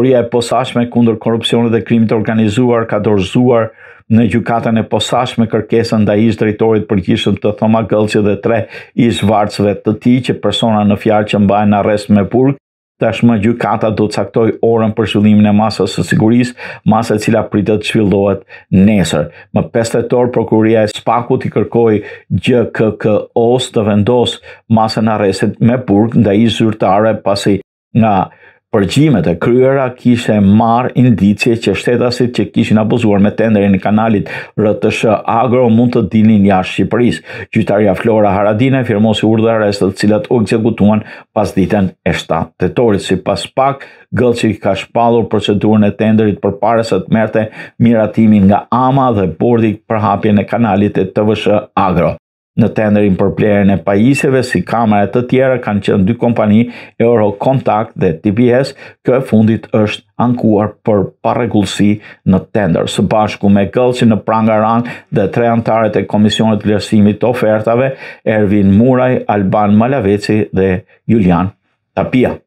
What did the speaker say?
prokuroria e posashme kundër korupcionit dhe krimit organizuar ka dorëzuar në gjukatën e posashme kërkesën da ishtë drejtorit për gjishëm të Thoma Gëlci dhe tre ishtë vartësve të ti që persona në fjarë që mbaj në arrest me burg, tashmë gjukata do të caktoj orën për shullimin e masës së sigurisë, masë e cila pritë të shvillohet nesër. Më 5 orë, prokuria e spakut i kërkoj GKKOS të vendos masën arrestit me burg nda ishtë zyrtare pasi nga përgjimet e kryera kishe marë indicje që shtetasit që kishin abuzuar me tenderin e kanalit RTSH Agro mund të dilin jashtë Shqipëris. Gjytarja Flora Haradina e firmosi urdhe të cilat u ekzekutuan pas ditën e 7 tetorit. Si pas pak, gëllë që ka shpalur procedurën e tenderit për pare së të merte miratimin nga AMA dhe bordi për hapjen e kanalit e TVSH Agro në tenderin për plerën e pajisjeve si kamera të tjera kanë qenë dy kompani Euro Contact dhe TPS, kjo e fundit është ankuar për parregullsi në tender, së bashku me Gëllçi në prangaran dhe tre anëtarët e komisionit të të ofertave, Ervin Muraj, Alban Malaveci dhe Julian Tapia.